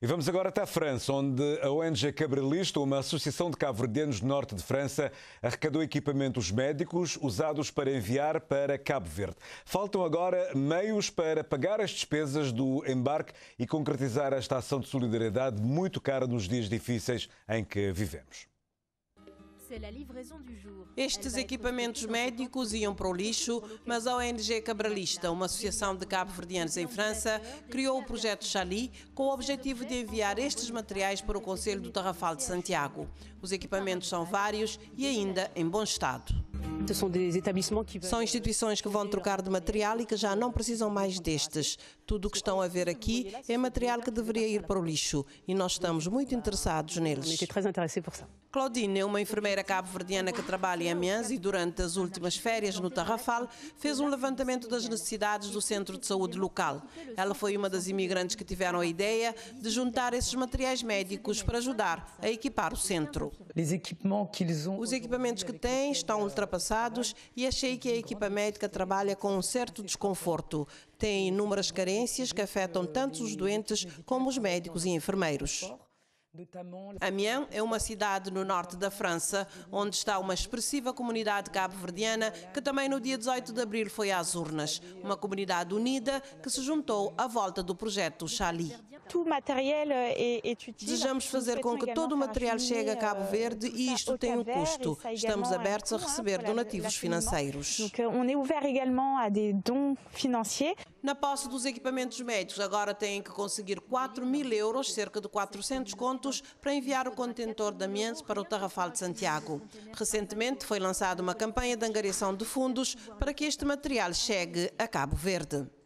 E vamos agora até a França, onde a ONG Cabralista, uma associação de cabo-verdianos do norte de França, arrecadou equipamentos médicos usados para enviar para Cabo Verde. Faltam agora meios para pagar as despesas do embarque e concretizar esta ação de solidariedade muito cara nos dias difíceis em que vivemos. Estes equipamentos médicos iam para o lixo, mas a ONG Cabralista, uma associação de cabo-verdianos em França, criou o projeto Chali com o objetivo de enviar estes materiais para o Conselho do Tarrafal de Santiago. Os equipamentos são vários e ainda em bom estado. Então são instituições que vão trocar de material e que já não precisam mais destes. Tudo o que estão a ver aqui é material que deveria ir para o lixo e nós estamos muito interessados neles. Claudine, uma enfermeira cabo-verdiana que trabalha em Amiens e durante as últimas férias no Tarrafal, fez um levantamento das necessidades do centro de saúde local. Ela foi uma das imigrantes que tiveram a ideia de juntar esses materiais médicos para ajudar a equipar o centro. Os equipamentos que têm estão ultrapassados ultrapassados e achei que a equipa médica trabalha com um certo desconforto. Tem inúmeras carências que afetam tanto os doentes como os médicos e enfermeiros. Amiens é uma cidade no norte da França, onde está uma expressiva comunidade cabo-verdiana que também no dia 18 de abril foi às urnas. Uma comunidade unida que se juntou à volta do projeto Chali. Desejamos fazer com que todo o material chegue a Cabo euh, Verde e isto tem um custo. Estamos abertos a receber donativos financeiros. Euh, Na posse dos equipamentos médicos, agora têm que conseguir 4 mil euros, cerca de 400 contos minutos para enviar o contentor da Miense para o Tarrafal de Santiago. Recentemente foi lançada uma campanha de angariação de fundos para que este material chegue a Cabo Verde.